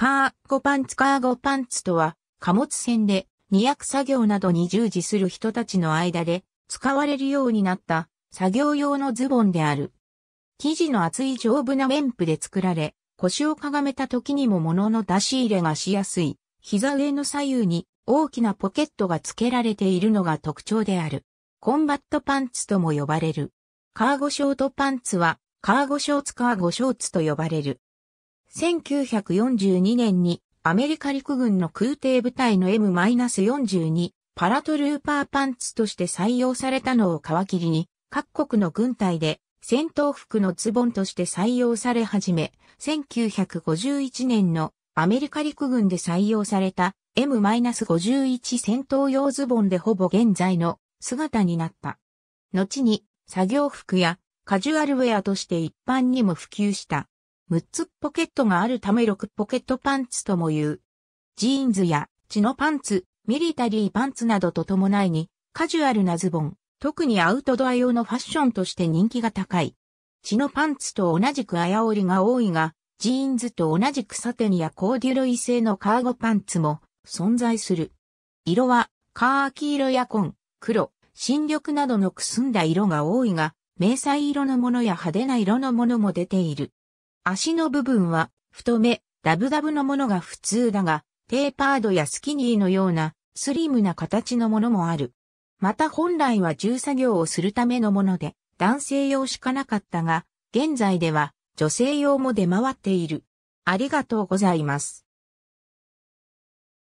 カーゴパンツカーゴパンツとは、貨物船で、荷役作業などに従事する人たちの間で、使われるようになった、作業用のズボンである。生地の厚い丈夫な綿布で作られ、腰をかがめた時にも物の出し入れがしやすい、膝上の左右に大きなポケットが付けられているのが特徴である。コンバットパンツとも呼ばれる。カーゴショートパンツは、カーゴショーツカーゴショーツと呼ばれる。1942年にアメリカ陸軍の空挺部隊の M-42 パラトルーパーパンツとして採用されたのを皮切りに各国の軍隊で戦闘服のズボンとして採用され始め、1951年のアメリカ陸軍で採用された M-51 戦闘用ズボンでほぼ現在の姿になった。後に作業服やカジュアルウェアとして一般にも普及した。6つポケットがあるため6ポケットパンツとも言う。ジーンズやチノパンツ、ミリタリーパンツなどと伴いに、カジュアルなズボン、特にアウトドア用のファッションとして人気が高い。チノパンツと同じく綾織が多いが、ジーンズと同じくサテンやコーデュロイ製のカーゴパンツも存在する。色はカーキ色や紺、黒、新緑などのくすんだ色が多いが、迷彩色のものや派手な色のものも出ている。足の部分は太め、ダブダブのものが普通だが、テーパードやスキニーのようなスリムな形のものもある。また本来は重作業をするためのもので、男性用しかなかったが、現在では女性用も出回っている。ありがとうございます。